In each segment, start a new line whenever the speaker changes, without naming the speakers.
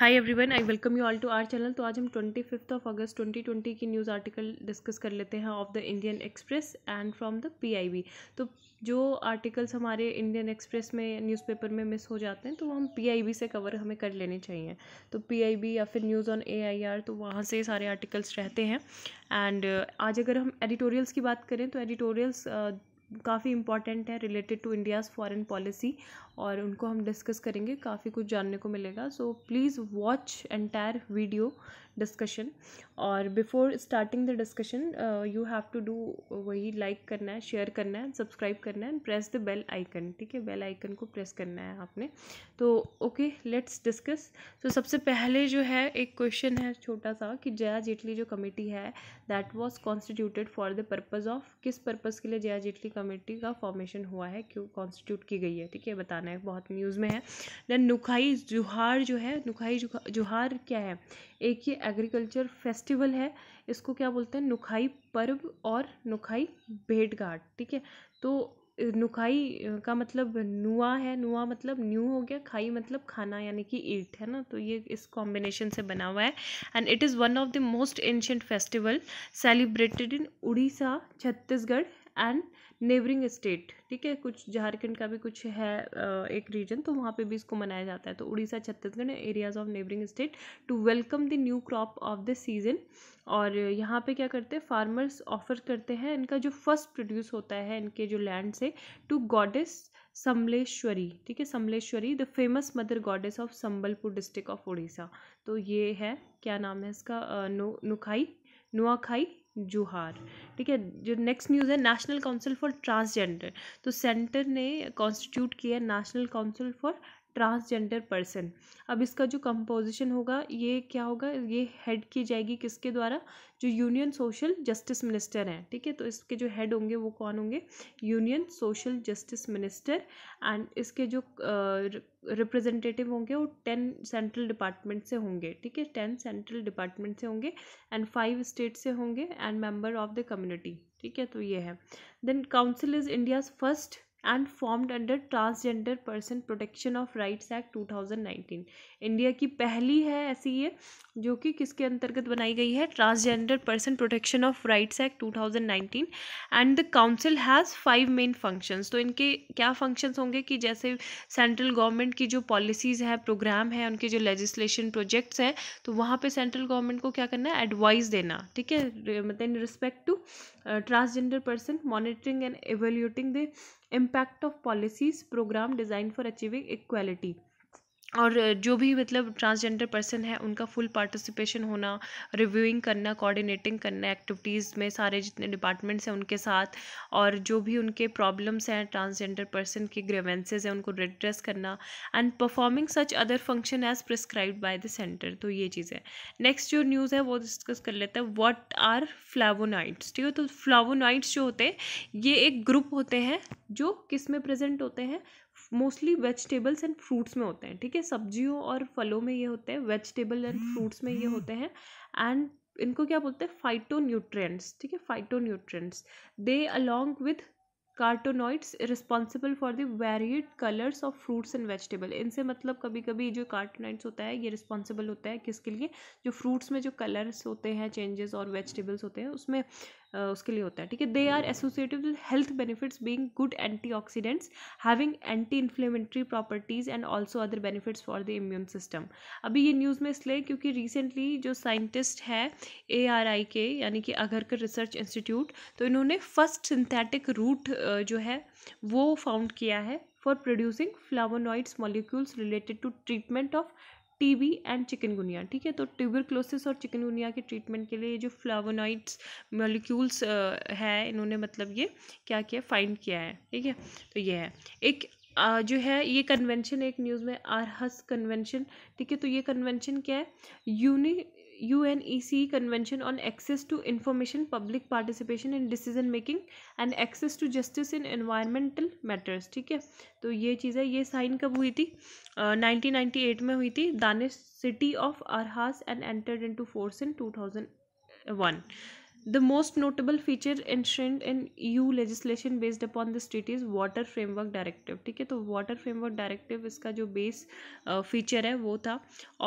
Hi everyone I welcome you all to our channel तो आज हम twenty fifth of August twenty twenty की news article discuss कर लेते हैं of the Indian Express and from the PIB तो जो आर्टिकल्स हमारे इंडियन एक्सप्रेस में न्यूज़पेपर में मिस हो जाते हैं तो वो हम पीआईबी से कवर हमें कर लेने चाहिए तो पी या फिर न्यूज़ ऑन ए तो वहाँ से सारे आर्टिकल्स रहते हैं एंड uh, आज अगर हम एडिटोरियल्स की बात करें तो एडिटोरियल्स काफ़ी इंपॉर्टेंट है related to India's foreign policy और उनको हम डिस्कस करेंगे काफ़ी कुछ जानने को मिलेगा so please watch entire video discussion और before starting the discussion you have to do वही लाइक करना है शेयर करना है सब्सक्राइब करना है and press the bell icon ठीक है बेल आइकन को प्रेस करना है आपने तो ओके लेट्स डिस्कस तो सबसे पहले जो है एक क्वेश्चन है छोटा सा कि जया जेटली जो कमेटी है that was constituted for the purpose of किस पर्पज़ के लिए जया जेटली कमेटी का फॉर्मेशन हुआ है क्यों कॉन्स्टिट्यूट की गई है ठीक है बताना गाना है बहुत न्यूज़ में है देन नुखाई जुहार जो है नुखाई जुहार क्या है एक ये एग्रीकल्चर फेस्टिवल है इसको क्या बोलते हैं नुखाई पर्व और नुखाई भेंटघाट ठीक है तो नुखाई का मतलब नुआ है नुआ मतलब न्यू हो गया खाई मतलब खाना यानी कि ईट है ना तो ये इस कॉम्बिनेशन से बना हुआ है and it is one of the most ancient festival celebrated in Orissa Chhattisgarh and neighbouring state ठीक है कुछ झारखंड का भी कुछ है एक रीजन तो वहाँ पे भी इसको मनाया जाता है तो Orissa Chhattisgarh areas of neighbouring state to welcome the new crop of the season और यहाँ पे क्या करते हैं फार्मर्स ऑफर करते हैं इनका जो फर्स्ट प्रोड्यूस होता है इनके जो लैंड से टू गॉडेस समलेश्वरी ठीक है Samaleswari the famous mother goddess of Sambalpur district of Orissa तो ये है क्या नाम है इसका नु नुखाई नुआखाई जुहार ठीक है जो नेक्स्ट न्यूज़ है नेशनल काउंसिल फॉर ट्रांसजेंडर तो सेंटर ने कॉन्स्टिट्यूट किया है national council for transgender person अब इसका जो कंपोजिशन होगा ये क्या होगा ये हेड की जाएगी किसके द्वारा जो यूनियन सोशल जस्टिस मिनिस्टर हैं ठीक है तो इसके जो हेड होंगे वो कौन होंगे union social justice minister and इसके जो रिप्रेजेंटेटिव होंगे वो टेन सेंट्रल डिपार्टमेंट से होंगे ठीक है टेन सेंट्रल डिपार्टमेंट से होंगे एंड फाइव स्टेट से होंगे and member of the community ठीक है तो ये है then council is India's first and formed under transgender person protection of rights act 2019 India की पहली है ऐसी ये जो कि किसके अंतर्गत बनाई गई है transgender person protection of rights act 2019 and the council has five main functions तो इनके क्या फंक्शंस होंगे कि जैसे सेंट्रल गवर्नमेंट की जो पॉलिसीज़ हैं प्रोग्राम है उनके जो लेजिस्लेशन प्रोजेक्ट्स हैं तो वहाँ पर सेंट्रल गवर्नमेंट को क्या करना है एडवाइस देना ठीक है मतलब in respect to transgender person monitoring and evaluating the impact of policies program designed for achieving equality और जो भी मतलब ट्रांसजेंडर पर्सन है उनका फुल पार्टिसिपेशन होना रिव्यूइंग करना कोऑर्डिनेटिंग करना एक्टिविटीज़ में सारे जितने डिपार्टमेंट्स हैं उनके साथ और जो भी उनके प्रॉब्लम्स हैं ट्रांसजेंडर पर्सन के ग्रेवेंसेज हैं उनको रेड्रेस करना and performing such other function as prescribe by the centre तो ये चीज़ है नेक्स्ट जो न्यूज़ है वो डिस्कस कर लेते हैं वॉट आर फ्लावोनाइट्स ठीक है तो फ्लावोनाइट्स जो होते हैं ये एक ग्रुप होते हैं जो किस में प्रेजेंट होते हैं मोस्टली वेजिटेबल्स एंड फ्रूट्स में होते हैं ठीक है सब्जियों और फलों में ये होते हैं वेजिटेबल एंड हम्म। फ्रूट्स में ये हम्म। होते हैं एंड इनको क्या बोलते हैं फाइटो न्यूट्रेंट्स ठीक है phytonutrients they along with carotenoids responsible for the varied colours of fruits and vegetable इनसे मतलब कभी कभी जो कार्टोनॉइड्स होता है ये रिस्पॉन्सिबल होता है किसके लिए जो फ्रूट्स में जो कलर्स होते हैं चेंजेस और वेजिटेबल्स होते हैं उसमें उसके लिए होता है ठीक है they are associated with health benefits being good antioxidants having anti inflammatory properties and also other benefits for the immune system अभी ये न्यूज़ में इसलिए क्योंकि रिसेंटली जो साइंटिस्ट है ए आर आई के यानी कि अगरकर रिसर्च इंस्टीट्यूट तो इन्होंने फर्स्ट सिंथेटिक रूट जो है वो फाउंड किया है for producing flavonoids molecules related to treatment of TB and chikungunya ठीक है तो ट्यूबरक्लोसिस और चिकनगुनिया के ट्रीटमेंट के लिए जो फ्लावोनाइट्स मॉलिक्यूल्स है इन्होंने मतलब ये क्या किया फाइंड किया है ठीक है तो ये है एक आ, जो है ये कन्वेंशन एक न्यूज़ में आरहस कन्वेंशन ठीक है तो ये कन्वेंशन क्या है यूनि U N E C convention on access to information public participation in decision making and access to justice in environmental matters ठीक है तो ये चीज़ है ये साइन कब हुई थी नाइनटीन नाइनटी एट में हुई थी Danish city of Aarhus and entered in to force in two thousand one the most notable feature in trend in EU legislation based upon this state is water framework directive ठीक है तो water framework directive इसका जो base feature है वो था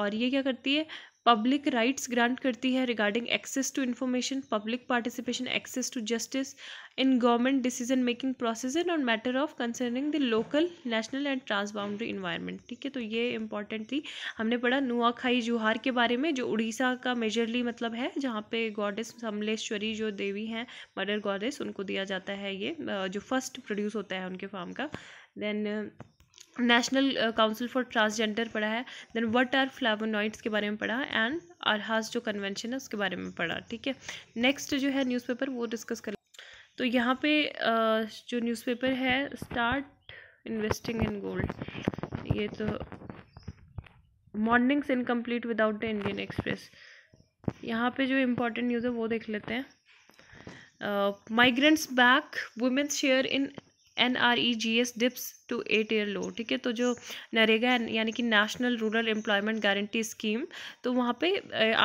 और ये क्या करती है पब्लिक राइट्स ग्रांट करती है regarding access to information public participation access to justice in government decision making process and on matter of concerning the local national and transboundary environment ठीक है तो ये इंपॉर्टेंट थी हमने पढ़ा नुआखाई जुहार के बारे में जो उड़ीसा का मेजरली मतलब है जहाँ पे गॉडेस समलेश्वरी जो देवी हैं मदर गॉडेस उनको दिया जाता है ये जो फर्स्ट प्रोड्यूस होता है उनके फार्म का then national council for transgender पढ़ा है देन व्हाट आर फ्लावोनॉइड्स के बारे में पढ़ा एंड अरहास जो कन्वेंशन है उसके बारे में पढ़ा ठीक है नेक्स्ट जो है न्यूज़पेपर वो डिस्कस कर तो यहाँ पे जो न्यूज़पेपर है स्टार्ट इन्वेस्टिंग इन गोल्ड ये तो mornings incomplete without the Indian Express यहाँ पे जो इम्पोर्टेंट न्यूज़ है वो देख लेते हैं migrants back women's share in N R E G S dips to eight year low ठीक है तो जो नरेगा यानी कि national rural employment guarantee scheme तो वहाँ पे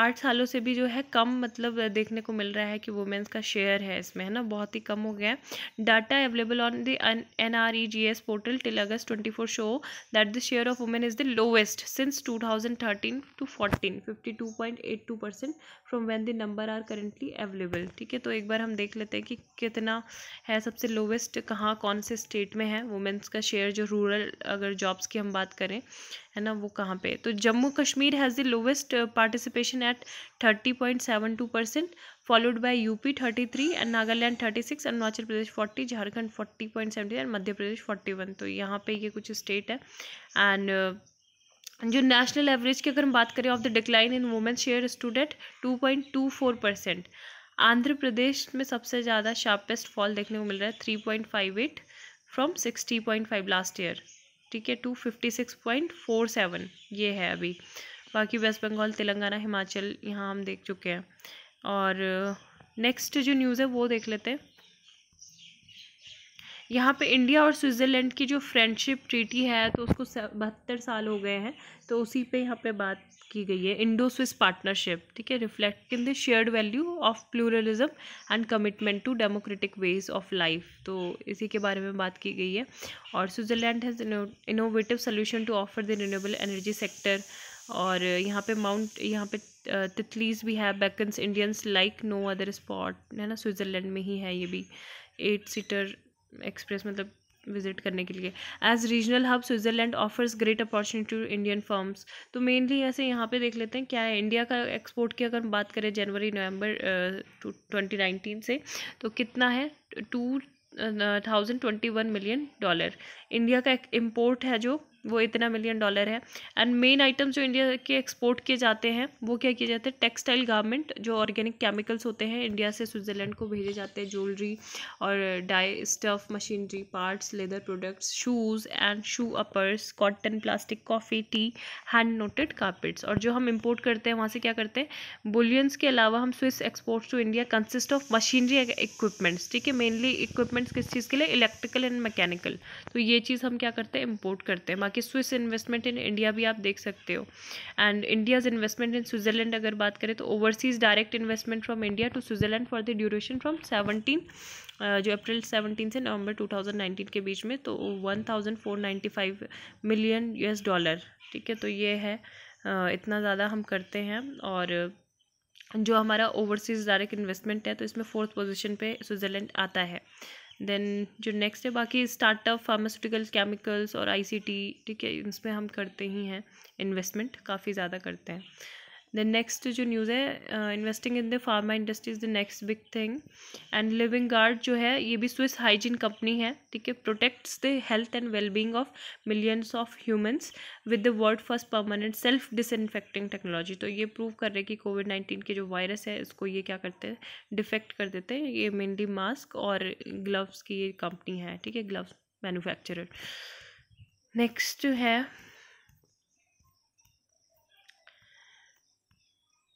आठ सालों से भी जो है कम मतलब देखने को मिल रहा है कि वुमेंस का शेयर है इसमें है ना बहुत ही कम हो गया data available on the N R E G S portal till August twenty four show that the share of women is the lowest since two thousand thirteen to fourteen fifty two point eight two percent from when the number are currently available ठीक है तो एक बार हम देख लेते हैं कि कितना है सबसे लोवेस्ट कहाँ कौन से स्टेट में है वुमेंस का शेयर शेयर जो रूरल अगर जॉब्स की हम बात करें है ना वो कहाँ पे तो Jammu Kashmir has the lowest participation at thirty point seven two percent followed by UP thirty three and Nagaland thirty six Arunachal Pradesh forty Jharkhand forty point seventy and Madhya Pradesh forty one तो यहाँ पे ये कुछ स्टेट है एंड uh, जो नेशनल एवरेज की अगर हम बात करें of the decline in women's share student two point two four percent Andhra Pradesh में सबसे ज़्यादा शार्पेस्ट फॉल देखने को मिल रहा है three point five eight from sixty point five last year ठीक है to fifty six point four seven ये है अभी बाकी वेस्ट बंगाल तेलंगाना हिमाचल यहाँ हम देख चुके हैं और नेक्स्ट uh, जो न्यूज़ है वो देख लेते हैं यहाँ पे इंडिया और स्विट्ज़रलैंड की जो फ्रेंडशिप ट्रीटी है तो उसको बहत्तर साल हो गए हैं तो उसी पे यहाँ पे बात की गई है इंडो स्विस पार्टनरशिप ठीक है reflect in the shared value of pluralism and commitment to democratic ways of life तो इसी के बारे में बात की गई है और Switzerland has innovative solution to offer the renewable energy sector और यहाँ पे माउंट यहाँ पे तितलीज भी है beckons Indians like no other spot है ना स्विट्ज़रलैंड में ही है ये भी एट सीटर एक्सप्रेस मतलब विजिट करने के लिए as regional hub Switzerland offers great opportunity to Indian firms तो मेनली ऐसे यहाँ पे देख लेते हैं क्या है इंडिया का एक्सपोर्ट की अगर हम बात करें जनवरी नवंबर ट्वेंटी नाइनटीन से तो कितना है two thousand twenty one million dollar India का एक इम्पोर्ट है जो वो इतना मिलियन डॉलर है एंड मेन आइटम्स जो इंडिया के एक्सपोर्ट किए जाते हैं वो क्या किए जाते हैं टेक्सटाइल गारमेंट जो ऑर्गेनिक केमिकल्स होते हैं इंडिया से स्विट्ज़रलैंड को भेजे जाते हैं ज्वेलरी और dye stuff machinery parts leather products shoes and shoe uppers cotton plastic coffee tea hand knotted carpets और जो हम इम्पोर्ट करते हैं वहाँ से क्या करते हैं बुलियंस के अलावा हम Swiss exports to India consist of machinery equipments ठीक है मेनली इक्विपमेंट्स किस चीज़ के लिए इलेक्ट्रिकल एंड मैकेनिकल तो ये चीज़ हम क्या करते हैं इम्पोर्ट करते हैं बाकी बाकी स्विस इन्वेस्टमेंट इन इंडिया भी आप देख सकते हो and India's investment in Switzerland अगर बात करें तो overseas direct investment from India to Switzerland for the duration from seventeen जो अप्रैल सेवनटीन से नवंबर टू थाउजेंड नाइनटीन के बीच में तो one thousand four ninety five million U S dollar ठीक है तो ये है इतना ज़्यादा हम करते हैं और जो हमारा ओवरसीज़ डायरेक्ट इन्वेस्टमेंट है तो इसमें फोर्थ पोजीशन पे स्विट्ज़रलैंड आता है देन जो नेक्स्ट है बाकी स्टार्टअप फार्मास्यूटिकल केमिकल्स और आईसीटी ठीक है इसमें हम करते ही हैं इन्वेस्टमेंट काफ़ी ज़्यादा करते हैं देन नेक्स्ट जो न्यूज़ है investing in the pharma industry is the next big thing and living guard जो है ये भी स्विस हाइजीन कंपनी है ठीक है protects the health and wellbeing of millions of humans with the world first permanent self disinfecting technology तो ये prove कर रहे हैं कि कोविड नाइन्टीन के जो वायरस है इसको ये क्या करते हैं डिफेक्ट कर देते हैं ये मेनली मास्क और ग्लव्स की ये कंपनी है ठीक है ग्लव्स मैनुफैक्चर नेक्स्ट है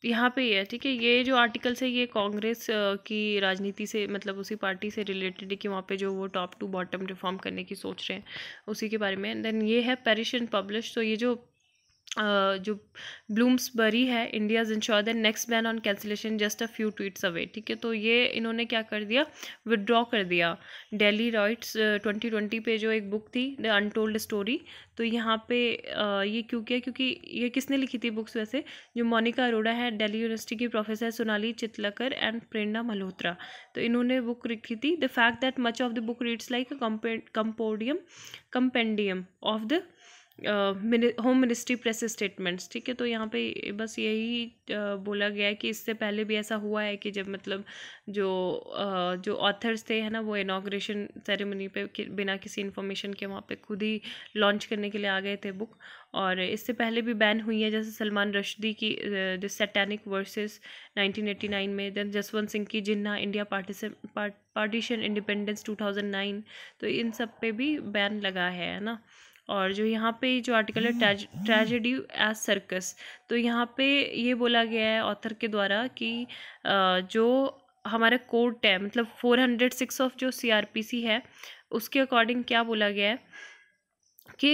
यहाँ पे ये है ठीक है ये जो आर्टिकल्स है ये कांग्रेस की राजनीति से मतलब उसी पार्टी से रिलेटेड है कि वहाँ पे जो वो टॉप टू बॉटम रिफॉर्म करने की सोच रहे हैं उसी के बारे में देन ये है पेरिश एंड पब्लिश तो ये जो जो ब्लूम्सबरी है India's insure than next ban on cancellation just a few tweets away ठीक है तो ये इन्होंने क्या कर दिया विदड्रॉ कर दिया डेली राइट्स ट्वेंटी ट्वेंटी पे जो एक बुक थी द अनटोल्ड स्टोरी तो यहाँ पे uh, ये क्यों किया क्योंकि ये किसने लिखी थी बुक्स वैसे जो मोनिका अरोड़ा है डेली यूनिवर्सिटी की प्रोफेसर सोनाली चितलकर एंड प्रेरणा मल्होत्रा तो इन्होंने बुक लिखी थी the fact that much of the book reads like compodium compodium compendium of the home ministry press statements ठीक है तो यहाँ पे बस यही बोला गया है कि इससे पहले भी ऐसा हुआ है कि जब मतलब जो जो ऑथर्स थे है ना वो इनाग्रेशन सेरेमनी पे कि, बिना किसी इन्फॉर्मेशन के वहाँ पे खुद ही लॉन्च करने के लिए आ गए थे बुक और इससे पहले भी बैन हुई है जैसे सलमान रशदी की द सैटैनिक वर्सेस 1989 में देन जसवंत सिंह की Jinnah India partis partition independence 2009 तो इन सब पे भी बैन लगा है ना और जो यहाँ पे जो आर्टिकल है ट्रेजेडी एज सर्कस तो यहाँ पे ये बोला गया है ऑथर के द्वारा कि जो हमारा कोर्ट है मतलब फोर हंड्रेड सिक्स ऑफ जो सी है उसके अकॉर्डिंग क्या बोला गया है कि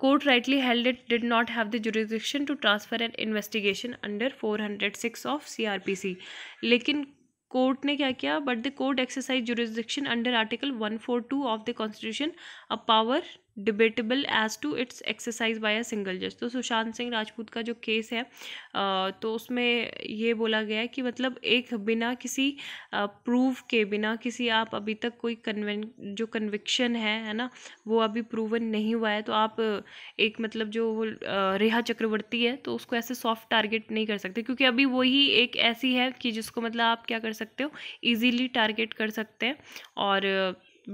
court rightly held it did not have the jurisdiction to transfer an investigation under four hundred six of C लेकिन कोर्ट ने क्या किया but the court exercise jurisdiction under article one four two of the constitution a power debatable as to its exercise by a single जज तो सुशांत सिंह राजपूत का जो case है तो उसमें ये बोला गया है कि मतलब एक बिना किसी प्रूफ के बिना किसी आप अभी तक कोई कन्वें जो कन्विक्शन है है ना वो अभी प्रूवन नहीं हुआ है तो आप एक मतलब जो रेहा चक्रवर्ती है तो उसको ऐसे सॉफ्ट टारगेट नहीं कर सकते क्योंकि अभी वही एक ऐसी है कि जिसको मतलब आप क्या कर सकते हो ईजीली टारगेट कर सकते हैं और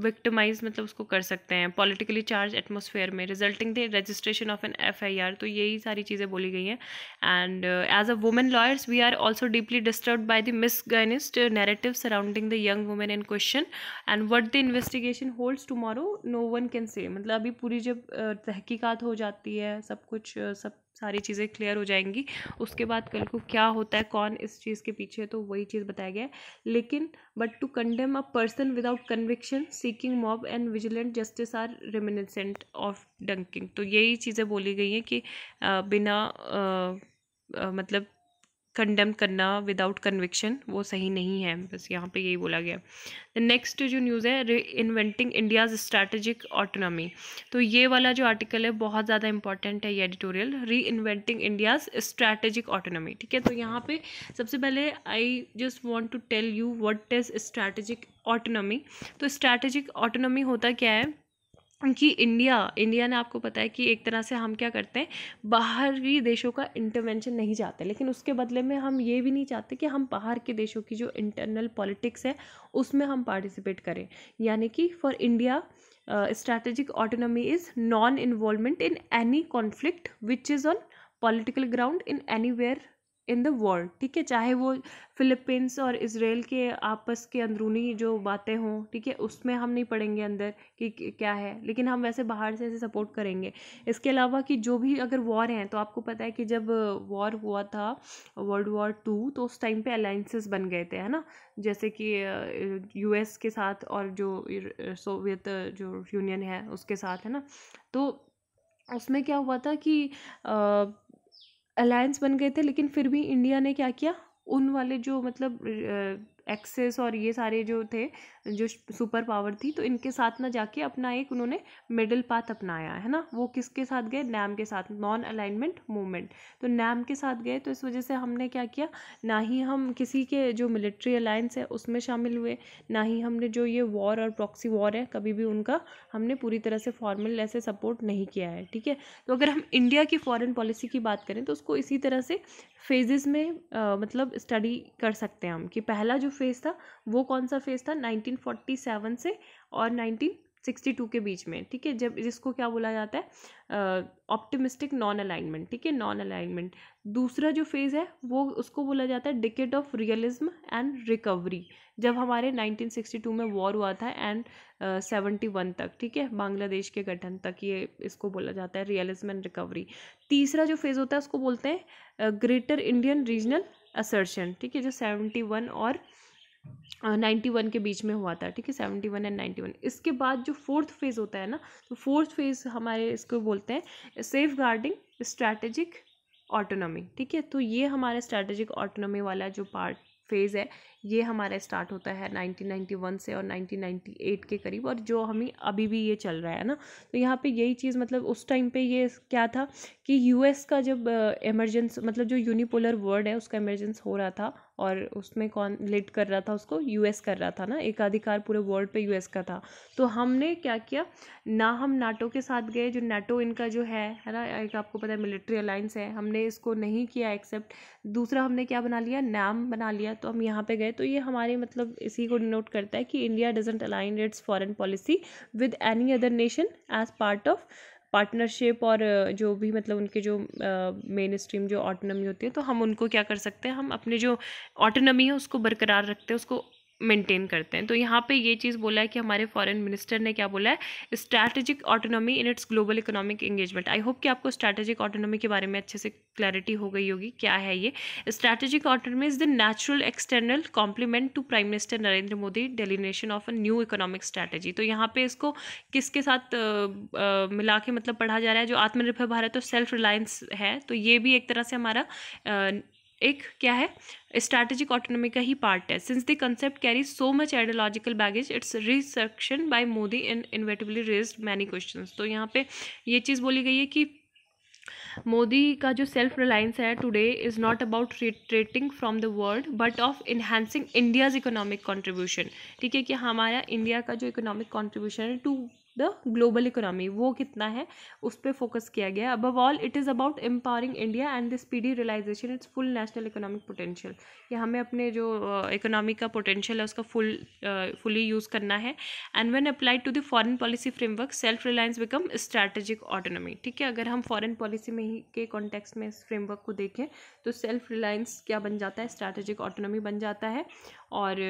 विक्टिमाइज मतलब उसको कर सकते हैं पॉलिटिकली चार्ज एटमोसफेयर में resulting the registration of an F I R तो यही सारी चीज़ें बोली गई हैं and as a women lawyers we are also deeply disturb by the misogynist narrative surrounding the young women in question and what the investigation holds tomorrow no one can say मतलब अभी पूरी जब uh, तहकीकत हो जाती है सब कुछ uh, सब सारी चीज़ें क्लियर हो जाएंगी उसके बाद कल को क्या होता है कौन इस चीज़ के पीछे है तो वही चीज़ बताया गया है लेकिन but to condemn a person without conviction seeking mob and vigilant justice are reminiscent of dunking तो यही चीज़ें बोली गई हैं कि बिना मतलब कंडेम करना विदाउट कन्विक्शन वो सही नहीं है बस यहाँ पे यही बोला गया द नेक्स्ट जो न्यूज़ है री इन्वेंटिंग इंडियाज स्ट्रैटेजिक ऑटोनॉमी तो ये वाला जो आर्टिकल है बहुत ज़्यादा इंपॉर्टेंट है ये एडिटोरियल री इन्वेंटिंग इंडियाज स्ट्रैटेजिक ऑटोनॉमी ठीक है तो यहाँ पे सबसे पहले I just want to tell you what is strategic autonomy तो स्ट्रैटेजिक ऑटोनॉमी होता क्या है कि इंडिया इंडिया ने आपको पता है कि एक तरह से हम क्या करते हैं बाहरी देशों का इंटरवेंशन नहीं चाहते लेकिन उसके बदले में हम ये भी नहीं चाहते कि हम बाहर के देशों की जो इंटरनल पॉलिटिक्स है उसमें हम पार्टिसिपेट करें यानी कि for India strategic autonomy is non involvement in any conflict which is on political ground in anywhere in the world ठीक है चाहे वो फिलीपींस और इसराइल के आपस के अंदरूनी जो बातें हों ठीक है उसमें हम नहीं पढ़ेंगे अंदर कि क्या है लेकिन हम वैसे बाहर से ऐसे सपोर्ट करेंगे इसके अलावा कि जो भी अगर वॉर हैं तो आपको पता है कि जब वॉर हुआ था वर्ल्ड वॉर टू तो उस टाइम पे अलाइंसेस बन गए थे है ना जैसे कि यू के साथ और जो सोवियत जो यूनियन है उसके साथ है ना तो उसमें क्या हुआ था कि आ, अलायंस बन गए थे लेकिन फिर भी इंडिया ने क्या किया उन वाले जो मतलब एक्सेस और ये सारे जो थे जो सुपर पावर थी तो इनके साथ ना जाके अपना एक उन्होंने मिडिल पाथ अपनाया है ना वो किसके साथ गए नैम के साथ नॉन अलाइनमेंट मूवमेंट तो नैम के साथ गए तो इस वजह से हमने क्या किया ना ही हम किसी के जो मिलिट्री अलायंस है उसमें शामिल हुए ना ही हमने जो ये वॉर और प्रॉक्सी वॉर है कभी भी उनका हमने पूरी तरह से फॉर्मल ऐसे सपोर्ट नहीं किया है ठीक है तो अगर हम इंडिया की फ़ॉरन पॉलिसी की बात करें तो उसको इसी तरह से फेजेस में आ, मतलब स्टडी कर सकते हैं हम कि पहला जो फेज़ था वो कौन सा फेज़ था 1947 से और 1962 के बीच में ठीक है जब जिसको क्या बोला जाता है ऑप्टिमिस्टिक नॉन अलाइनमेंट ठीक है नॉन अलाइनमेंट दूसरा जो फेज़ है वो उसको बोला जाता है decade of realism and recovery जब हमारे 1962 में वॉर हुआ था एंड सेवेंटी वन तक ठीक है बांग्लादेश के गठन तक ये इसको बोला जाता है रियलिज्म एंड रिकवरी तीसरा जो फेज़ होता है उसको बोलते हैं ग्रेटर इंडियन रीजनल असर्शन ठीक है जो सेवेंटी वन और नाइन्टी वन के बीच में हुआ था ठीक है seventy one and ninety one इसके बाद जो फोर्थ फेज़ होता है ना तो फोर्थ फेज़ हमारे इसको बोलते हैं सेफ गार्डिंग स्ट्रैटेजिक ऑटोनॉमी ठीक है तो ये हमारा स्ट्रैटेजिक ऑटोनॉमी वाला जो पार्ट फेज़ है ये हमारा स्टार्ट होता है 1991 से और 1998 के करीब और जो हमें अभी भी ये चल रहा है ना तो यहाँ पे यही चीज़ मतलब उस टाइम पे ये क्या था कि यूएस का जब इमरजेंस मतलब जो यूनिपोलर वर्ल्ड है उसका इमरजेंस हो रहा था और उसमें कौन लिड कर रहा था उसको यूएस कर रहा था ना एकाधिकार पूरे वर्ल्ड पे यूएस का था तो हमने क्या किया ना हम नाटो के साथ गए जो नाटो इनका जो है है ना एक आपको पता है मिलिट्री अलाइंस है हमने इसको नहीं किया एक्सेप्ट दूसरा हमने क्या बना लिया नाम बना लिया तो हम यहाँ पर गए तो ये हमारे मतलब इसी को डिनोट करता है कि India doesn't align its foreign policy with any other nation as part of partnership और जो भी मतलब उनके जो मेन स्ट्रीम जो ऑटोनमी होती है तो हम उनको क्या कर सकते हैं हम अपने जो ऑटोनमी है उसको बरकरार रखते हैं उसको मेंटेन करते हैं तो यहाँ पे ये चीज़ बोला है कि हमारे फॉरेन मिनिस्टर ने क्या बोला है strategic autonomy in its global economic engagement I hope कि आपको स्ट्रैटेजिक ऑटोनॉमी के बारे में अच्छे से क्लैरिटी हो गई होगी क्या है ये strategic autonomy is the natural external complement to prime minister Narendra Modi delineation of a new economic strategy तो यहाँ पे इसको किसके साथ मिला के मतलब पढ़ा जा रहा है जो आत्मनिर्भर भारत और सेल्फ रिलायंस है तो ये भी एक तरह से हमारा आ, एक क्या है स्ट्रैटेजिक ऑटोनॉमी का ही पार्ट है since the concept carry so much ideological baggage its resurrection by Modi in inevitably raise many question तो यहाँ पे ये चीज़ बोली गई है कि मोदी का जो सेल्फ रिलायंस है today is not about retreating from the world but of enhancing India's economic contribution ठीक है कि हमारा इंडिया का जो इकोनॉमिक कॉन्ट्रीब्यूशन है टू द ग्लोबल इकोनॉमी वो कितना है उस पर फोकस किया गया अब all it is about empowering India and the speedy realisation its full national economic potential ये हमें अपने जो इकोनॉमी uh, का पोटेंशियल है उसका फुल फुली यूज़ करना है and when applied to the foreign policy framework self reliance become strategic autonomy ठीक है अगर हम फॉरन पॉलिसी में ही के कॉन्टेक्स में इस फ्रेमवर्क को देखें तो सेल्फ रिलायंस क्या बन जाता है स्ट्रैटेजिक ऑटोनॉमी बन जाता है और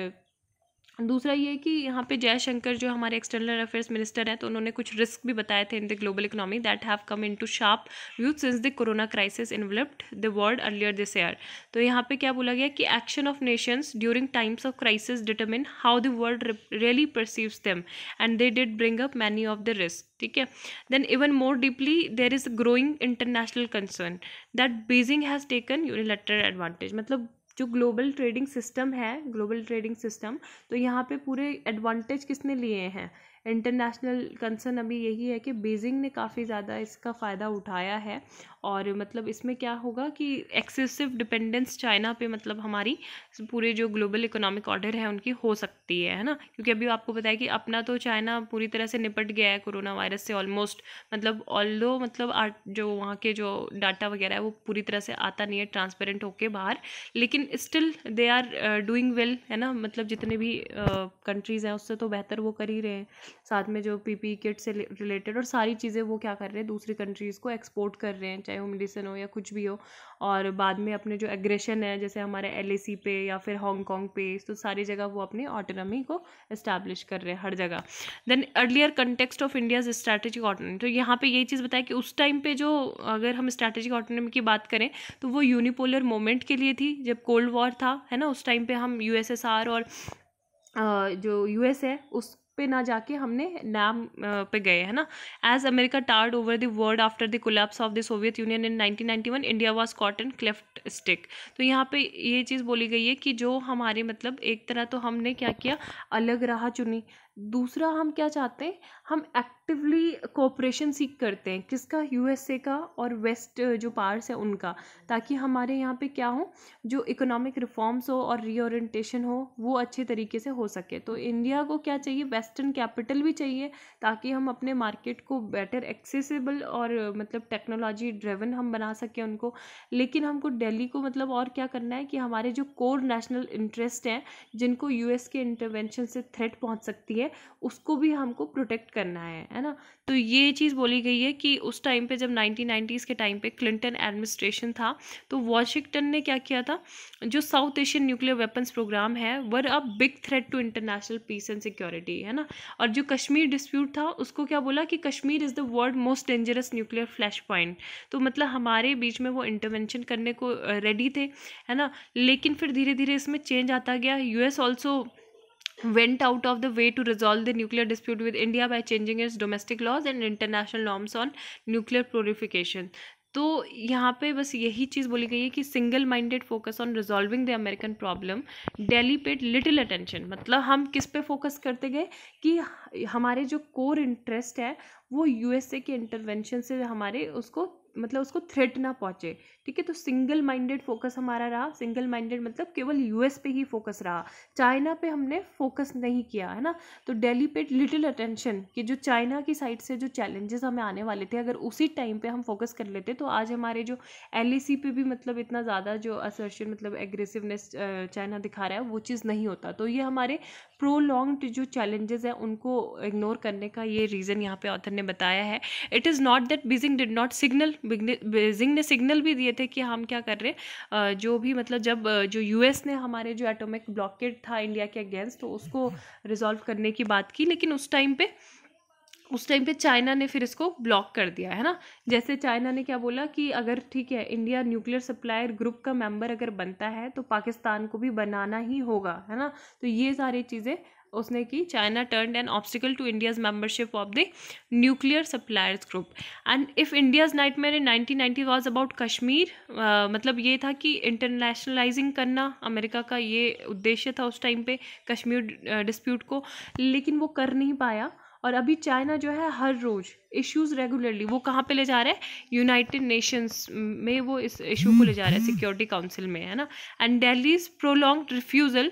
दूसरा ये कि यहाँ पे जयशंकर जो हमारे एक्सटर्नल अफेयर्स मिनिस्टर हैं तो उन्होंने कुछ रिस्क भी बताए थे in the global economy that have come into sharp view since the corona crisis enveloped the world earlier this year तो यहाँ पे क्या बोला गया कि action of nations during times of crisis determine how the world really perceives them and they did bring up many of the risk ठीक है then even more deeply there is growing international concern that Beijing has taken यूनिलेटर advantage मतलब जो global trading system है global trading system तो यहाँ पे पूरे advantage किसने लिए हैं इंटरनेशनल कंसर्न अभी यही है कि बीजिंग ने काफ़ी ज़्यादा इसका फ़ायदा उठाया है और मतलब इसमें क्या होगा कि एक्सेसिव डिपेंडेंस चाइना पे मतलब हमारी पूरे जो ग्लोबल इकोनॉमिक ऑर्डर है उनकी हो सकती है है ना क्योंकि अभी आपको पता है कि अपना तो चाइना पूरी तरह से निपट गया है कोरोना वायरस से ऑलमोस्ट मतलब ऑल मतलब जो वहाँ के जो डाटा वगैरह है वो पूरी तरह से आता नहीं है ट्रांसपेरेंट होके बाहर लेकिन still they are doing well है ना मतलब जितने भी कंट्रीज़ uh, हैं उससे तो बेहतर वो कर ही रहे हैं साथ में जो पी किट e से रिलेटेड और सारी चीज़ें वो क्या कर रहे हैं दूसरी कंट्रीज़ को एक्सपोर्ट कर रहे हैं चाहे चाहे वो मेडिसिन हो या कुछ भी हो और बाद में अपने जो एग्रेशन है जैसे हमारे एल पे या फिर हांगकॉन्ग पे तो सारी जगह वो अपनी ऑटोनॉमी को इस्टेब्लिश कर रहे हैं हर जगह then earlier context of India's strategic autonomy तो यहाँ पे यही चीज़ बताया कि उस टाइम पे जो अगर हम स्ट्रैटेजिक ऑटोनॉमी की बात करें तो वो यूनिपोलर मोमेंट के लिए थी जब कोल्ड वॉर था है ना उस टाइम पर हम यूएसएसआर और जो यूएस है उस पे ना जाके हमने नाम पे गए है ना as America towered over the world after the collapse of the Soviet Union in 1991 India was caught in cleft stick तो यहाँ पे ये चीज़ बोली गई है कि जो हमारे मतलब एक तरह तो हमने क्या किया अलग राह चुनी दूसरा हम क्या चाहते हैं हम एक्टिवली कोऑपरेशन सीख करते हैं किसका यूएसए का और वेस्ट जो पार्स है उनका ताकि हमारे यहाँ पे क्या हो जो इकोनॉमिक रिफॉर्म्स हो और रीओरेंटेशन हो वो अच्छे तरीके से हो सके तो इंडिया को क्या चाहिए वेस्टर्न कैपिटल भी चाहिए ताकि हम अपने मार्केट को बेटर एक्सेसिबल और मतलब टेक्नोलॉजी ड्रेवन हम बना सकें उनको लेकिन हमको डेली को मतलब और क्या करना है कि हमारे जो कोर नेशनल इंटरेस्ट हैं जिनको यू के इंटरवेंशन से थ्रेट पहुँच सकती है है उसको भी हमको प्रोटेक्ट करना है है ना तो ये चीज़ बोली गई है कि उस टाइम पे जब नाइनटीन के टाइम पे क्लिंटन एडमिनिस्ट्रेशन था तो वॉशिंगटन ने क्या किया था जो South Asian nuclear weapons programme है were a big threat to international peace and security है ना और जो कश्मीर डिस्प्यूट था उसको क्या बोला कि Kashmir is the world most dangerous nuclear flash point तो मतलब हमारे बीच में वो इंटरवेंशन करने को रेडी uh, थे है ना लेकिन फिर धीरे धीरे इसमें चेंज आता गया US also went out of the way to resolve the nuclear dispute with India by changing its domestic laws and international norms on nuclear proliferation. तो यहाँ पे बस यही चीज़ बोली गई है कि single minded focus on resolving the American problem Delhi paid little attention मतलब हम किस पे फोकस करते गए कि हमारे जो कोर इंटरेस्ट है वो यूएसए के इंटरवेंशन से हमारे उसको मतलब उसको थ्रेट ना पहुंचे ठीक है तो सिंगल माइंडेड फोकस हमारा रहा सिंगल माइंडेड मतलब केवल यूएस पे ही फोकस रहा चाइना पे हमने फोकस नहीं किया है ना तो डेली पे लिटिल अटेंशन कि जो चाइना की साइड से जो चैलेंजेस हमें आने वाले थे अगर उसी टाइम पे हम फोकस कर लेते तो आज हमारे जो एल पे भी मतलब इतना ज़्यादा जो असर्शन मतलब एग्रेसिवनेस चाइना दिखा रहा है वो चीज़ नहीं होता तो ये हमारे प्रोलॉन्ग्ड जो चैलेंजेस हैं उनको इग्नोर करने का ये रीज़न यहाँ पे ऑथर ने बताया है it is not that Beijing did not signal Beijing ने सिग्नल भी दिए थे कि हम क्या कर रहे हैं जो भी मतलब जब जो यूएस ने हमारे जो एटॉमिक ब्लॉकेट था इंडिया के अगेंस्ट तो उसको रिजॉल्व करने की बात की लेकिन उस टाइम पे उस टाइम पे चाइना ने फिर इसको ब्लॉक कर दिया है ना जैसे चाइना ने क्या बोला कि अगर ठीक है इंडिया न्यूक्लियर सप्लायर ग्रुप का मेंबर अगर बनता है तो पाकिस्तान को भी बनाना ही होगा है ना तो ये सारी चीज़ें उसने की China turn an obstacle to India's membership of the nuclear suppliers group and if India's nightmare nineteen ninety was about Kashmir मतलब ये था कि इंटरनेशनलाइजिंग करना अमेरिका का ये उद्देश्य था उस टाइम पे कश्मीर डिस्प्यूट uh, को लेकिन वो कर नहीं पाया और अभी चाइना जो है हर रोज़ इश्यूज रेगुलरली वो कहाँ पे ले जा रहे हैं यूनाइटेड नेशंस में वो इस इशू को ले जा रहा है सिक्योरिटी काउंसिल में है ना and Delhi's prolong refusal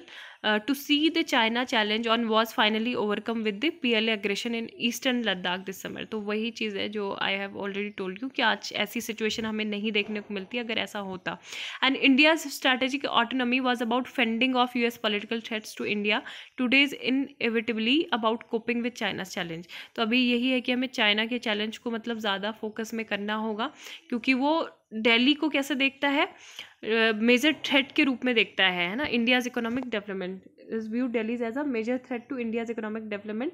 see the China challenge China was finally overcome with the P L A aggression in eastern Ladakh this summer तो वही चीज़ है जो I have already told you कि आज ऐसी सिचुएशन हमें नहीं देखने को मिलती अगर ऐसा होता and India strategic autonomy was about fending off U S political threats to India today is effectively about coping with China's challenge तो अभी यही है कि हमें चाइना के चैलेंज को मतलब ज़्यादा फोकस में करना होगा क्योंकि वो दिल्ली को कैसे देखता है मेजर थ्रेट के रूप में देखता है है ना India's economic development is view Delhi's as a major threat to India's economic development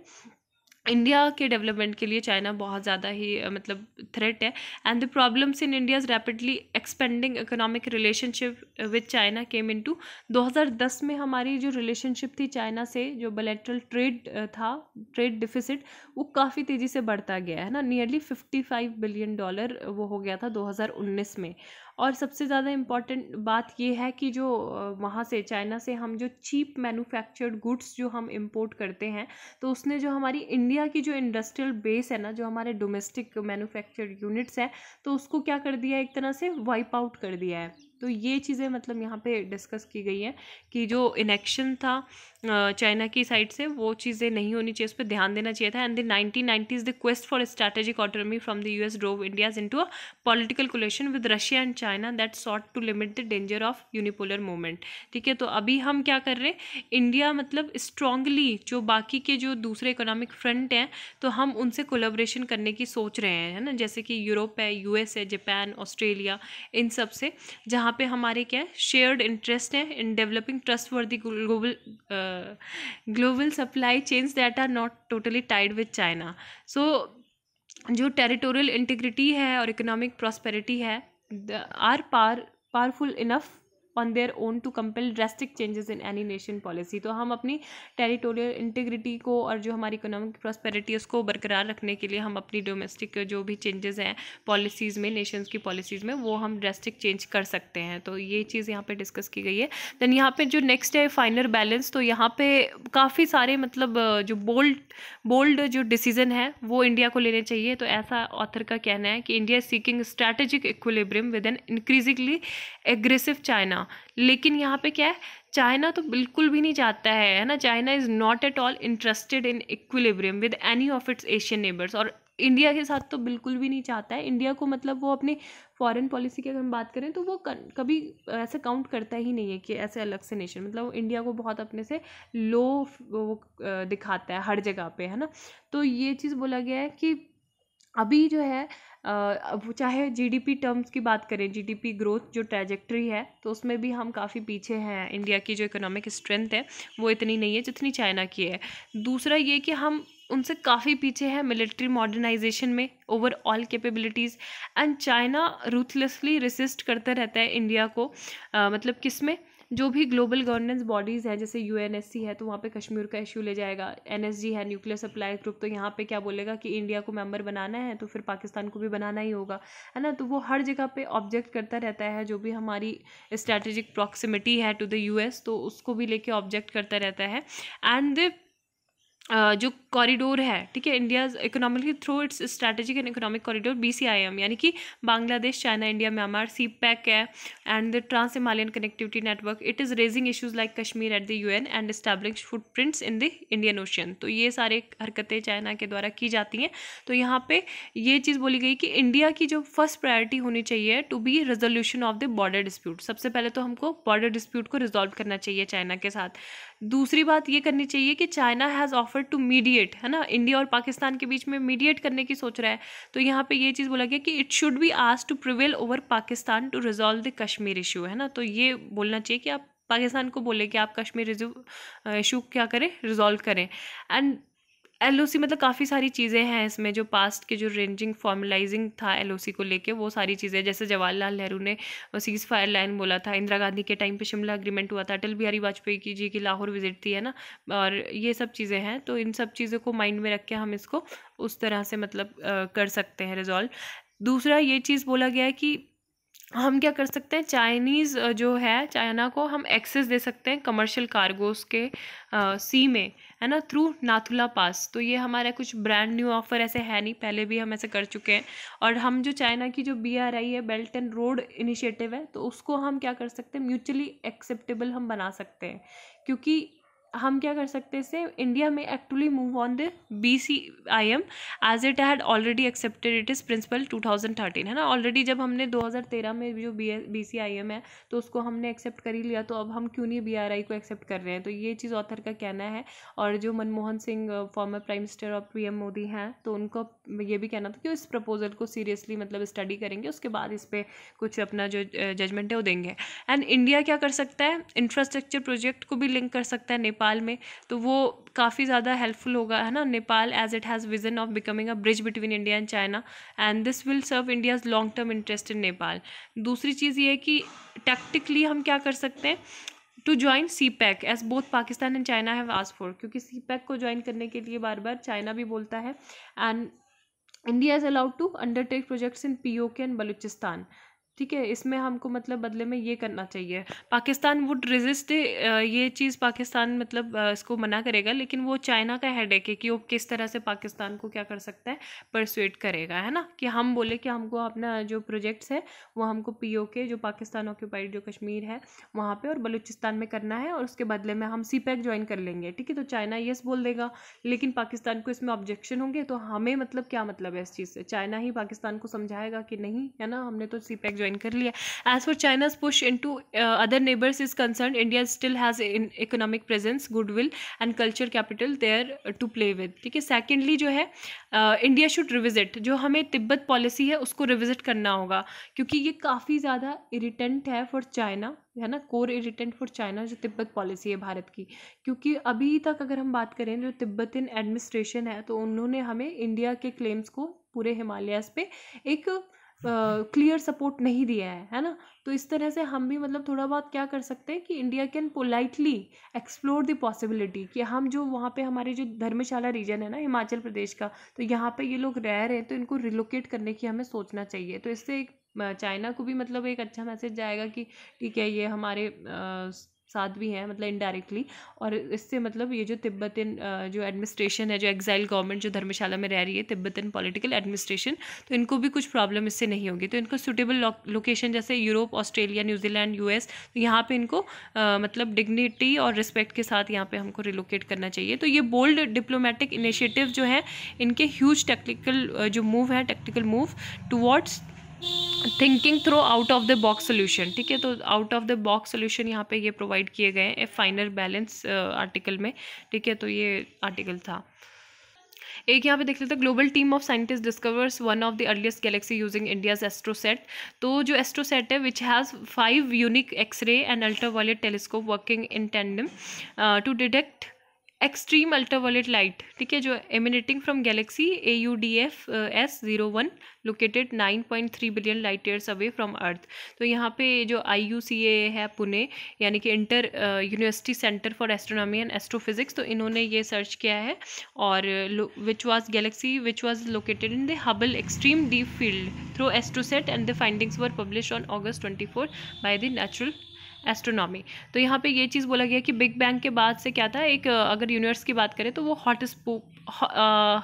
India के डेवलपमेंट के लिए चाइना बहुत ज़्यादा ही मतलब थ्रेट है and the problems in India's rapidly expanding economic relationship with China came into दो में हमारी जो रिलेशनशिप थी चाइना से जो बलेट्रल ट्रेड था ट्रेड डिफिसिट वो काफ़ी तेज़ी से बढ़ता गया है ना nearly fifty five billion dollar वो हो गया था 2019 में और सबसे ज़्यादा इम्पॉर्टेंट बात यह है कि जो वहाँ से चाइना से हम जो चीप मैन्युफैक्चर्ड गुड्स जो हम इम्पोर्ट करते हैं तो उसने जो हमारी इंडिया की जो इंडस्ट्रियल बेस है ना जो हमारे डोमेस्टिक मैन्युफैक्चर्ड यूनिट्स हैं तो उसको क्या कर दिया एक तरह से वाइप आउट कर दिया है तो ये चीज़ें मतलब यहाँ पे डिस्कस की गई हैं कि जो इनेक्शन था चाइना की साइड से वो चीज़ें नहीं होनी चाहिए उस पर ध्यान देना चाहिए था and the nineteen nineties the quest for strategic autonomy from the US drove India's into a political coalition with Russia and China that sought to limit the danger of unipolar movement ठीक है तो अभी हम क्या कर रहे हैं India मतलब स्ट्रांगली जो बाकी के जो दूसरे इकोनॉमिक फ्रंट हैं तो हम उनसे कोलाब्रेशन करने की सोच रहे हैं है ना जैसे कि यूरोप है एस है जापान ऑस्ट्रेलिया इन सब से जहाँ पर हमारे क्या है शेयर्ड इंटरेस्ट हैं in developing trustworthy global global supply change that are not totally tied with China so जो टेरिटोरियल इंटीग्रिटी है और इकोनॉमिक प्रॉस्पेरिटी है are far powerful enough on their own to compel drastic changes in any nation policy तो हम अपनी territorial integrity को और जो हमारी इकोनॉमिक प्रॉस्पेरिटी उसको बरकरार रखने के लिए हम अपनी डोमेस्टिक जो भी चेंजेस हैं पॉलिसीज़ में नेशंस की पॉलिसीज़ में वो हम ड्रेस्टिक चेंज कर सकते हैं तो ये चीज़ यहाँ पर डिस्कस की गई है देन यहाँ पर जो नेक्स्ट है फाइनल बैलेंस तो यहाँ पे काफ़ी सारे मतलब जो बोल्ड बोल्ड जो डिसीजन है वो इंडिया को लेने चाहिए तो ऐसा ऑथर का कहना है कि India seeking strategic equilibrium with an increasingly aggressive China China लेकिन यहाँ पे क्या है चाइना तो बिल्कुल भी नहीं चाहता है है ना China is not at all interested in equilibrium with any of its Asian neighbours और इंडिया के साथ तो बिल्कुल भी नहीं चाहता है इंडिया को मतलब वो अपने फॉरेन पॉलिसी की अगर हम बात करें तो वो कभी ऐसे काउंट करता ही नहीं है कि ऐसे अलग से नेशन मतलब वो इंडिया को बहुत अपने से लो वो दिखाता है हर जगह पे है ना तो ये चीज़ बोला गया है कि अभी जो है अब चाहे जीडीपी टर्म्स की बात करें जीडीपी ग्रोथ जो ट्रैजेक्ट्री है तो उसमें भी हम काफ़ी पीछे हैं इंडिया की जो इकोनॉमिक स्ट्रेंथ है वो इतनी नहीं है जितनी चाइना की है दूसरा ये कि हम उनसे काफ़ी पीछे हैं मिलिट्री मॉडर्नाइजेशन में overall capabilities and China ruthlessly resist करता रहता है इंडिया को आ, मतलब किस में जो भी ग्लोबल गवर्नेंस बॉडीज़ हैं जैसे यू है तो वहाँ पे कश्मीर का इशू ले जाएगा एन है न्यूक्लियर सप्लाई ग्रुप तो यहाँ पे क्या बोलेगा कि इंडिया को मेम्बर बनाना है तो फिर पाकिस्तान को भी बनाना ही होगा है ना तो वो हर जगह पर ऑब्जेक्ट करता रहता है जो भी हमारी स्ट्रैटेजिक प्रॉक्सिमिटी है टू द यू तो उसको भी लेके ऑब्जेक्ट करता रहता है एंड जो कॉरिडोर है ठीक है India economically through its strategic and economic corridor B C I M यानी कि Bangladesh China India Myanmar CPEC है and the trans Himalayan connectivity network it is raising issues like Kashmir at the U N and establish footprints in the Indian ocean तो ये सारे हरकतें China के द्वारा की जाती हैं तो यहाँ पर ये चीज़ बोली गई कि इंडिया की जो फर्स्ट प्रायोरिटी होनी चाहिए to be resolution of the border dispute सबसे पहले तो हमको बॉर्डर डिस्प्यूट को रिजॉल्व करना चाहिए चाइना के साथ दूसरी बात ये करनी चाहिए कि China has offer to mediate है ना इंडिया और पाकिस्तान के बीच में मीडिएट करने की सोच रहा है तो यहाँ पे ये चीज़ बोला गया कि it should be asked to prevail over Pakistan to resolve the Kashmir issue है ना तो ये बोलना चाहिए कि आप पाकिस्तान को बोले कि आप कश्मीर इशू क्या करें रिजॉल्व करें एंड एल मतलब काफ़ी सारी चीज़ें हैं इसमें जो पास्ट के जो रेंजिंग फॉर्मलाइजिंग था एल को लेके वो सारी चीज़ें जैसे जवाहरलाल नेहरू ने सीज फायर लाइन बोला था इंदिरा गांधी के टाइम पे शिमला अग्रीमेंट हुआ था अटल बिहारी वाजपेयी की जी की लाहौर विजिट थी है ना और ये सब चीज़ें हैं तो इन सब चीज़ों को माइंड में रख के हम इसको उस तरह से मतलब आ, कर सकते हैं रिजॉल्व दूसरा ये चीज़ बोला गया है कि हम क्या कर सकते हैं चाइनीज़ जो है चाइना को हम एक्सेस दे सकते हैं कमर्शियल कार्गोस के आ, सी में है ना थ्रू नाथुला पास तो ये हमारा कुछ ब्रांड न्यू ऑफर ऐसे है नहीं पहले भी हम ऐसे कर चुके हैं और हम जो चाइना की जो बी आर आई है बेल्ट एंड रोड इनिशिएटिव है तो उसको हम क्या कर सकते हैं म्यूचुअली एक्सेप्टेबल हम बना सकते हैं क्योंकि हम क्या कर सकते हैं इसे इंडिया में actually move on the B C I M as it had already accepted it is principle two thousand thirteen है ना ऑलरेडी जब हमने दो हज़ार तेरह में जो B B C I M है तो उसको हमने एक्सेप्ट कर ही लिया तो अब हम क्यों नहीं बी आर आई को एक्सेप्ट कर रहे हैं तो ये चीज़ ऑथर का कहना है और जो Manmohan Singh former prime minister और पी एम मोदी हैं तो उनको ये भी कहना था कि इस प्रपोजल को सीरियसली मतलब स्टडी करेंगे उसके बाद इस पर कुछ अपना जो जजमेंट है वो देंगे एंड इंडिया क्या कर सकता है इंफ्रास्ट्रक्चर प्रोजेक्ट को भी लिंक कर सकता है नेपाल में तो वो काफ़ी ज़्यादा हेल्पफुल होगा है ना Nepal as it has vision of becoming a bridge between India and China and this will serve India's long term interest in Nepal दूसरी चीज़ ये है कि टैक्टिकली हम क्या कर सकते हैं to join CPEC as both Pakistan and China have आज फोर क्योंकि सी पैक e को ज्वाइन करने के लिए बार बार चाइना भी बोलता है and India is allowed to undertake projects in P O K and Balochistan ठीक है इसमें हमको मतलब बदले में ये करना चाहिए पाकिस्तान वुड रेजिस्ट ये चीज़ पाकिस्तान मतलब इसको मना करेगा लेकिन वो चाइना का हेड है कि वो किस तरह से पाकिस्तान को क्या कर सकता है परसुएट करेगा है ना कि हम बोले कि हमको अपना जो प्रोजेक्ट्स है वो हमको पी के जो पाकिस्तान ऑक्यूपाइड जो कश्मीर है वहाँ पर और बलूचिस्तान में करना है और उसके बदले में हम सी पैक ज्वाइन कर लेंगे ठीक है तो चाइना येस बोल देगा लेकिन पाकिस्तान को इसमें ऑब्जेक्शन होंगे तो हमें मतलब क्या मतलब है इस चीज़ से चाइना ही पाकिस्तान को समझाएगा कि नहीं है ना हमने तो सी पैक ज्वाइन ज्वाइन कर लिया as for China's push into other neighbours is concern India still has in economic presence goodwill and culture capital there to play with ठीक है सेकेंडली जो है इंडिया शुड रिविजिट जो हमें Tibet policy है उसको रिविजिट करना होगा क्योंकि ये काफ़ी ज़्यादा इरीटेंट है फॉर चाइना है ना कोर इरीटेंट फॉर चाइना जो तिब्बत पॉलिसी है भारत की क्योंकि अभी तक अगर हम बात करें जो तिब्बतन एडमिनिस्ट्रेशन है तो उन्होंने हमें इंडिया के क्लेम्स को पूरे हिमालयस पे एक क्लियर सपोर्ट नहीं दिया है है ना तो इस तरह से हम भी मतलब थोड़ा बहुत क्या कर सकते हैं कि India can politely explore the possibility कि हम जो वहाँ पे हमारे जो धर्मशाला रीजन है ना हिमाचल प्रदेश का तो यहाँ पे ये लोग रह रहे हैं तो इनको रिलोकेट करने की हमें सोचना चाहिए तो इससे एक चाइना को भी मतलब एक अच्छा मैसेज जाएगा कि ठीक है ये हमारे साथ भी हैं मतलब इनडायरेक्टली और इससे मतलब ये जो तिब्बतन जो एडमिनिस्ट्रेशन है जो एग्जाइल गवर्नमेंट जो धर्मशाला में रह रही है तिब्बतन पॉलिटिकल एडमिनिस्ट्रेशन तो इनको भी कुछ प्रॉब्लम इससे नहीं होगी तो इनको सुटेबल लोकेशन जैसे यूरोप ऑस्ट्रेलिया न्यूजीलैंड यूएस तो यहाँ पर इनको आ, मतलब डिग्निटी और रिस्पेक्ट के साथ यहाँ पर हमको रिलोकेट करना चाहिए तो ये बोल्ड डिप्लोमेटिक इनिशिएटिव जो है इनके ह्यूज टेक्निकल जो मूव है tactical move towards thinking through out of the box solution ठीक है तो out of the box solution यहाँ पे ये प्रोवाइड किए गए हैं फाइनल बैलेंस आर्टिकल में ठीक है तो ये आर्टिकल था एक यहाँ पे देख लेते हैं global team of scientist discovers one of the earliest galaxy using India's AstroSat तो जो एस्ट्रोसेट है which has five unique X ray and ultra telescope working in tandem to detect extreme ultraviolet light ठीक है जो emanating from galaxy A U D F S zero one located nine point three billion light years away from earth तो यहाँ पे जो आई you see ए है पुणे यानी कि inter university centre for astronomy and astrophysics तो इन्होंने ये सर्च किया है और which was galaxy which was located in the Hubble extreme deep field through AstroSat and the findings were publish on August twenty four by the natural astronomy तो यहाँ पे ये चीज़ बोला गया कि बिग बैंग के बाद से क्या था एक अगर यूनिवर्स की बात करें तो वो हॉट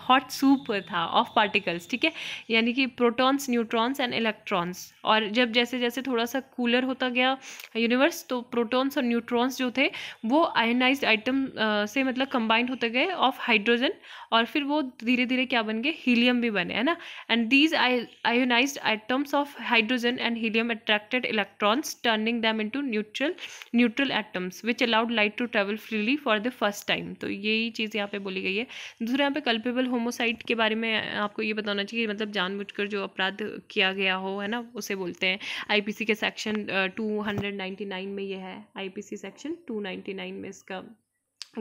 हॉट सूप था ऑफ पार्टिकल्स ठीक है यानी कि प्रोटॉन्स न्यूट्रॉन्स एंड इलेक्ट्रॉन्स और जब जैसे जैसे थोड़ा सा कूलर होता गया यूनिवर्स तो प्रोटॉन्स और न्यूट्रॉन्स जो थे वो आयनाइज आइटम से मतलब कंबाइंड होते गए ऑफ हाइड्रोजन और फिर वो धीरे धीरे क्या बन गए हीलियम भी बने है ना and these ionize items of hydrogen and helium attracted electrons turning them into new neutral neutral atoms which allowed light to travel freely for the first time तो यही चीज़ यहाँ पे बोली गई है दूसरा यहाँ पे कल्पेबल होमोसाइड के बारे में आपको ये बताना चाहिए मतलब जानबूझकर जो अपराध किया गया हो है ना उसे बोलते हैं आईपीसी के सेक्शन टू uh, में ये है आईपीसी सेक्शन टू में इसका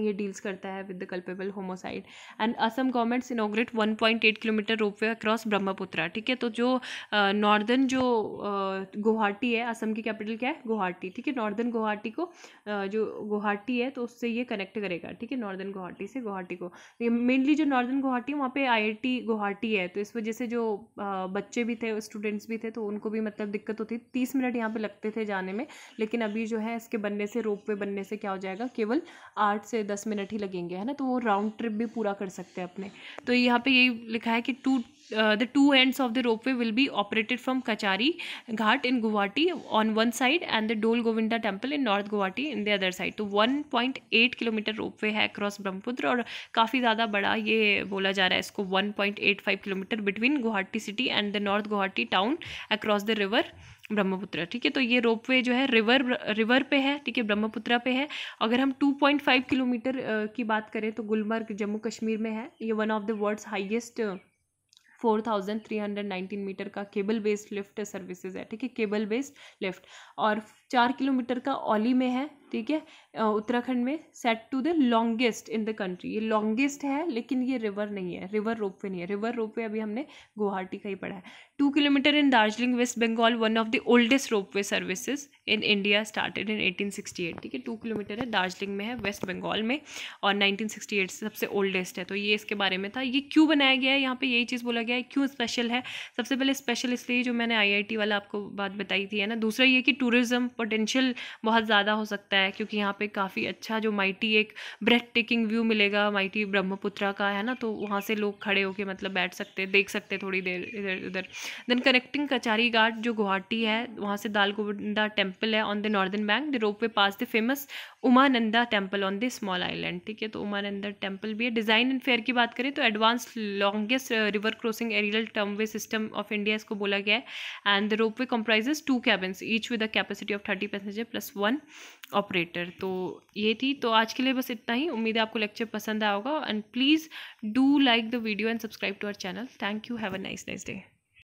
ये डील्स करता है with the culpable homicide and Assam government's inaugurate 1.8 kilometre ropeway across Brahmaputra ठीक है तो जो नॉर्दर्न जो गुवाहाटी है असम की कैपिटल क्या है गुवाहाटी ठीक है नॉर्दर्न गुवाहाटी को जो गुवाहाटी है तो उससे ये कनेक्ट करेगा ठीक है नॉर्दर्न गुवाहाटी से गुवाहाटी को मेनली जो नॉर्दर्न गुवाहाटी है वहाँ पर आई गुवाहाटी है तो इस वजह से जो बच्चे भी थे स्टूडेंट्स भी थे तो उनको भी मतलब दिक्कत होती तीस मिनट यहाँ पर लगते थे जाने में लेकिन अभी जो है इसके बनने से रोपवे बनने से क्या हो जाएगा केवल आठ से दस मिनट ही लगेंगे है ना तो वो राउंड ट्रिप भी पूरा कर सकते हैं अपने तो यहाँ पे यही लिखा है कि to the two ends of the ropeway will be operated from Kachari Ghat in Guwahati on one side and the Dol Govinda temple in north Guwahati in the other side तो one point eight kilometre ropeway है across Brahmaputra और काफ़ी ज़्यादा बड़ा ये बोला जा रहा है इसको one point eight five kilometre between Guwahati city and the north Guwahati town across the river Brahmaputra ठीक है तो ये रोप वे जो है रिवर रिवर पे है ठीक है ब्रह्मपुत्रा पे है अगर हम 2.5 किलोमीटर की बात करें तो गुलमर्ग जम्मू कश्मीर में है ये one of the world's highest 4,319 metre का केबल बेस्ड लिफ्ट सर्विसेज है ठीक है केबल बेस्ड लिफ्ट और चार किलोमीटर का ओली में है ठीक है उत्तराखंड में set to the longest in the country ये लॉन्गेस्ट है लेकिन ये रिवर नहीं है रिवर रोप वे नहीं है रिवर रोप वे अभी हमने गुवाहाटी का ही पढ़ा है two kilometre in Darjeeling West Bengal one of the oldest ropeway services in India started in 1868 ठीक है टू किलोमीटर है दार्जिलिंग में है वेस्ट बंगाल में और 1968 से सबसे ओल्डेस्ट है तो ये इसके बारे में था ये क्यों बनाया गया है यहाँ पे यही चीज़ बोला गया है क्यों स्पेशल है सबसे पहले स्पेशल इसलिए जो मैंने आईआईटी वाला आपको बात बताई थी है ना दूसरा ये कि टूरिज्म पोटेंशियल बहुत ज़्यादा हो सकता है क्योंकि यहाँ पे काफ़ी अच्छा जो माइटी एक ब्रेथ टेकिंग व्यू मिलेगा माइटी ब्रह्मपुत्रा का है ना तो वहाँ से लोग खड़े होके मतलब बैठ सकते देख सकते थोड़ी देर इधर उधर देन कनेक्टिंग कचारी घाट जो गुवाहाटी है वहाँ से दाल गोविंदा टेम्पल है on the northern bank the ropeway pass the famous Umananda temple on the small island ठीक है तो उमानंदा टेम्पल भी है डिज़ाइन एंड फेयर की बात करें तो advance longest river crossing aerial tramway system of India इसको बोला गया है and the ropeway comprises two cabins each with capacity of thirty passenger plus one operator तो ये थी तो आज के लिए बस इतना ही उम्मीद है आपको लेक्चर पसंद आया होगा and please do like the video and subscribe to our channel thank you have a nice nice day